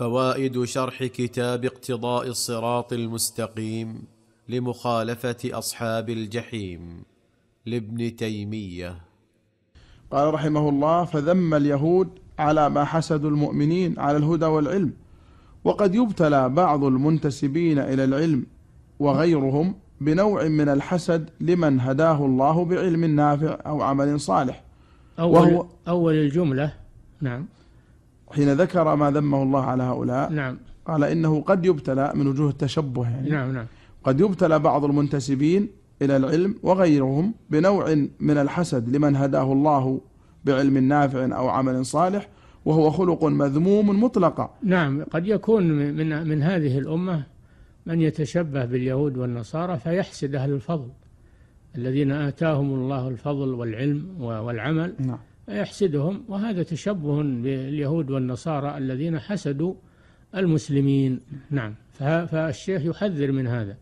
فوائد شرح كتاب اقتضاء الصراط المستقيم لمخالفه اصحاب الجحيم لابن تيميه قال رحمه الله فذم اليهود على ما حسدوا المؤمنين على الهدى والعلم وقد يبتلى بعض المنتسبين الى العلم وغيرهم بنوع من الحسد لمن هداه الله بعلم نافع او عمل صالح أول, وهو أول الجملة نعم حين ذكر ما ذمه الله على هؤلاء نعم قال إنه قد يبتلى من وجوه التشبه يعني نعم نعم قد يبتلى بعض المنتسبين إلى العلم وغيرهم بنوع من الحسد لمن هداه الله بعلم نافع أو عمل صالح وهو خلق مذموم مطلقا نعم قد يكون من من هذه الأمة من يتشبه باليهود والنصارى فيحسد أهل الفضل الذين آتاهم الله الفضل والعلم والعمل نعم يحسدهم وهذا تشبه باليهود والنصارى الذين حسدوا المسلمين نعم فالشيخ يحذر من هذا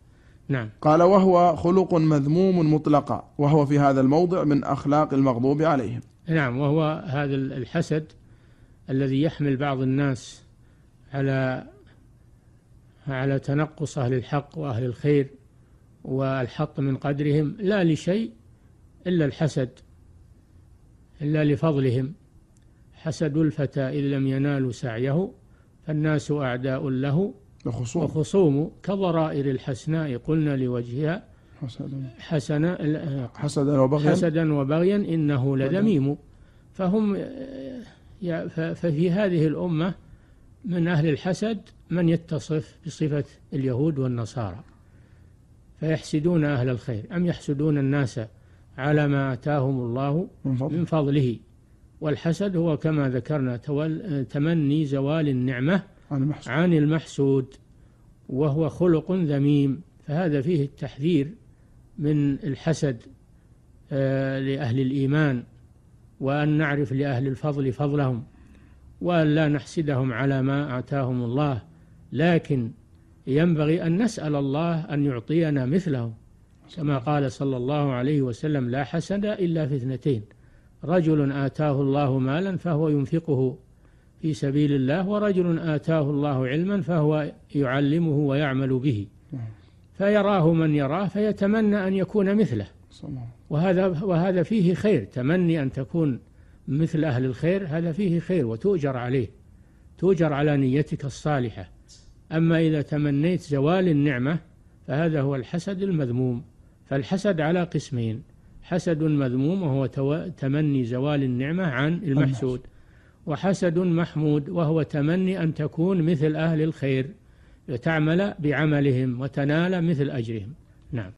نعم قال وهو خلق مذموم مطلقا وهو في هذا الموضع من أخلاق المغضوب عليهم نعم وهو هذا الحسد الذي يحمل بعض الناس على على تنقص أهل الحق وأهل الخير والحط من قدرهم لا لشيء إلا الحسد إلا لفضلهم حسد الفتى إن لم ينالوا سعيه فالناس أعداء له وخصوم, وخصوم كضرائر الحسناء قلنا لوجهها حسنا حسنا حسدا وبغيا حسدا وبغيا إنه لدميم فهم ففي هذه الأمة من أهل الحسد من يتصف بصفة اليهود والنصارى فيحسدون أهل الخير أم يحسدون الناس على ما آتاهم الله من فضله والحسد هو كما ذكرنا تمني زوال النعمة عن المحسود, عن المحسود وهو خلق ذميم فهذا فيه التحذير من الحسد آه، لأهل الإيمان وأن نعرف لأهل الفضل فضلهم وأن لا نحسدهم على ما آتاهم الله لكن ينبغي أن نسأل الله أن يعطينا مثله كما قال صلى الله عليه وسلم لا حسد إلا في اثنتين رجل آتاه الله مالا فهو ينفقه في سبيل الله ورجل آتاه الله علما فهو يعلمه ويعمل به فيراه من يراه فيتمنى أن يكون مثله وهذا وهذا فيه خير تمني أن تكون مثل أهل الخير هذا فيه خير وتؤجر عليه تؤجر على نيتك الصالحة أما إذا تمنيت زوال النعمة فهذا هو الحسد المذموم فالحسد على قسمين حسد مذموم وهو تمني زوال النعمة عن المحسود وحسد محمود وهو تمني أن تكون مثل أهل الخير وتعمل بعملهم وتنال مثل أجرهم نعم